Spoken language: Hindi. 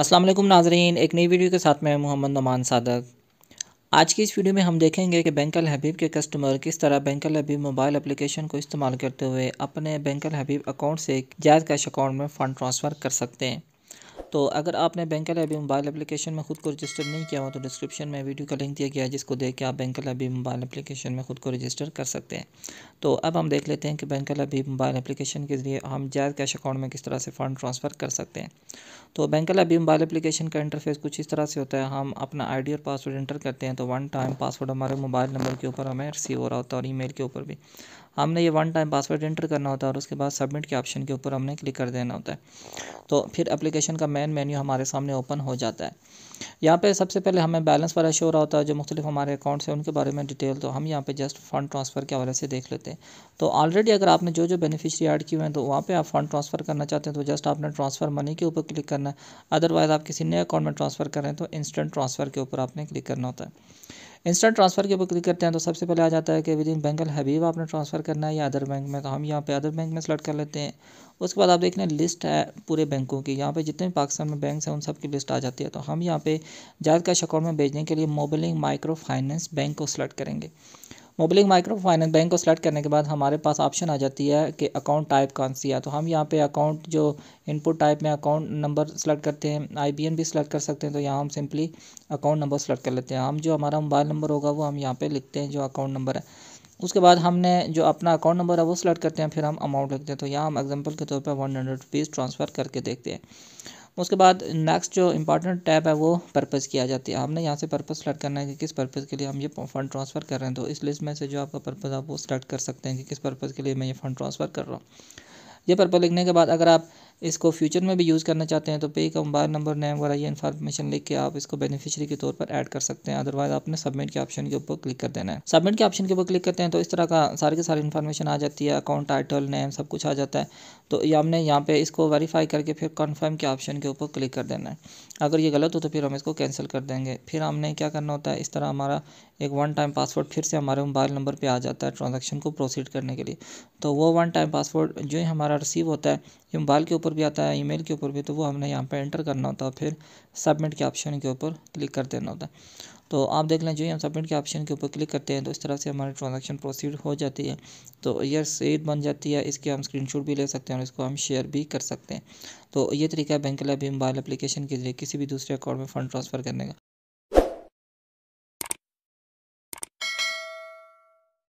अस्सलाम वालेकुम नाजरीन एक नई वीडियो के साथ मैं मोहम्मद नमान सादक आज की इस वीडियो में हम देखेंगे कि बैंकल हबीब के कस्टमर किस तरह बैंक हबीब मोबाइल एप्लीकेशन को इस्तेमाल करते हुए अपने बैंकल हबीब अकाउंट से जायद कैश अकाउंट में फ़ंड ट्रांसफ़र कर सकते हैं तो अगर आपने बैंक ऐप मोबाइल एप्लीकेशन में खुद को रजिस्टर नहीं किया हो तो डिस्क्रिप्शन में वीडियो का लिंक दिया गया है जिसको देख के आप बैंक ऐप मोबाइल एप्लीकेशन में खुद को रजिस्टर कर सकते हैं तो अब हम देख लेते हैं कि बैंक ऐप मोबाइल एप्लीकेशन के ज़रिए हम जायज़ कैश अकाउंट में किस तरह से फ़ंड ट्रांसफ़र कर सकते हैं तो बैंक ऐप मोबाइल एप्लीकेशन का इंटरफेस कुछ इस तरह से होता है हम अपना आई और पासवर्ड इंटर करते हैं तो वन टाइम पासवर्ड हमारे मोबाइल नंबर के ऊपर हमें रिसीव हो रहा होता है और ई के ऊपर भी हमने ये वन टाइम पासवर्ड इंटर करना होता है और उसके बाद सबमिट के ऑप्शन के ऊपर हमने क्लिक कर देना होता है तो फिर एप्लीकेशन का मैं मेन मेन्यू हमारे सामने ओपन हो जाता है यहाँ पे सबसे पहले हमें बैलेंस वाला शो रहा होता है जो मुख्तलिफ हमारे अकाउंट्स हैं उनके बारे में डिटेल तो हम यहाँ पे जस्ट फंड ट्रांसफ़र के हवाले से देख लेते हैं तो ऑलरेडी अगर आपने जो जो बेनिफिशियरी ऐड किए हैं तो वहाँ पे आप फंड ट्रांसफ़र करना चाहते हैं तो जस्ट आपने ट्रांसफ़र मनी के ऊपर क्लिक करना है अदरवाइज़ आप किसी नए अकाउंट में ट्रांसफ़र करें तो इंस्टेंट ट्रांसफ़र के ऊपर आपने क्लिक करना होता है इंस्टेंट ट्रांसफ़र की क्लिक करते हैं तो सबसे पहले आ जाता है कि विद इन बैंक हबीब आपने ट्रांसफ़र करना है या अदर बैंक में तो हम यहाँ पे अदर बैंक में सेलेक्ट कर लेते हैं उसके बाद आप देख लें लिस्ट है पूरे बैंकों की यहाँ पे जितने पाकिस्तान में बैंक हैं उन सब की लिस्ट आ जाती है तो हम यहाँ पे जायद कैश अकाउंट में भेजने के लिए मोबलिंग माइक्रो फाइनेंस बैंक को सेलेक्ट करेंगे मोबलिंग माइक्रो फाइनेंस बैंक को सेलेक्ट करने के बाद हमारे पास ऑप्शन आ जाती है कि अकाउंट टाइप कौन सी है तो हम यहाँ पे अकाउंट जो इनपुट टाइप में अकाउंट नंबर सेलेक्ट करते हैं आई भी सिलेक्ट कर सकते हैं तो यहाँ हम सिंपली अकाउंट नंबर सेलेक्ट कर लेते हैं हम जो हमारा मोबाइल नंबर होगा वो हम यहाँ पर लिखते हैं जो अकाउंट नंबर है उसके बाद हमने जो अपना अकाउंट नंबर है वो सिलेक्ट करते हैं फिर हम अमाउंट लिखते हैं तो यहाँ हम एग्जाम्पल के तौर पर वन हंड्रेड रुपीज़ ट्रांसफ़र करके देखते हैं उसके बाद नेक्स्ट जो इंपॉर्टेंट टैब है वो पर्पज़ किया जाती है आपने यहाँ से पर्पज़ सेलेक्ट करना है कि किस पर्पज़ के लिए हम ये फंड ट्रांसफ़र कर रहे हैं तो इस लिस्ट में से जो आपका पर्पज़ आप वो सेलेक्ट कर सकते हैं कि किस पर्पज़ के लिए मैं ये फ़ंड ट्रांसफ़र कर रहा हूँ ये पर्पज़ लिखने के बाद अगर आप इसको फ्यूचर में भी यूज़ करना चाहते हैं तो पे का मोबाइल नंबर नेम वगैरह ये इन्फॉर्मेशन लिख के आप इसको बेनिफिशियरी के तौर पर ऐड कर सकते हैं अदरवाइज आपने सबमिट के ऑप्शन के ऊपर क्लिक कर देना है सबमिट के ऑप्शन के ऊपर क्लिक करते हैं तो इस तरह का सारी के सारी इन्फॉर्मेशन आ जाती है अकाउंट टाइटल नेम सब कुछ आ जाता है तो ये हमने यहाँ पे इसको वेरीफाई करके फिर कन्फर्म के ऑप्शन के ऊपर क्लिक कर देना है अगर ये गलत हो तो फिर हम इसको कैंसिल कर देंगे फिर हमने क्या करना होता है इस तरह हमारा एक वन टाइम पासवर्ड फिर से हमारे मोबाइल नंबर पे आ जाता है ट्रांजैक्शन को प्रोसीड करने के लिए तो वो वन टाइम पासवर्ड जो ही हमारा रिसीव होता है ये मोबाइल के ऊपर ऊपर भी आता है ईमेल के ऊपर भी तो वो हमने यहाँ पर एंटर करना होता है फिर सबमिट के ऑप्शन के ऊपर क्लिक कर देना होता है तो आप देख लें जो हम सबमिट के ऑप्शन के ऊपर क्लिक करते हैं तो इस तरह से हमारी ट्रांजेक्शन प्रोसीड हो जाती है तो ये सेट बन जाती है इसके हम स्क्रीन भी ले सकते हैं और इसको हम शेयर भी कर सकते हैं तो ये तरीका बैंक लाइफ मोबाइल अपलीकेशन के जरिए किसी भी दूसरे अकाउंट में फ़ंड ट्रांसफ़र करने का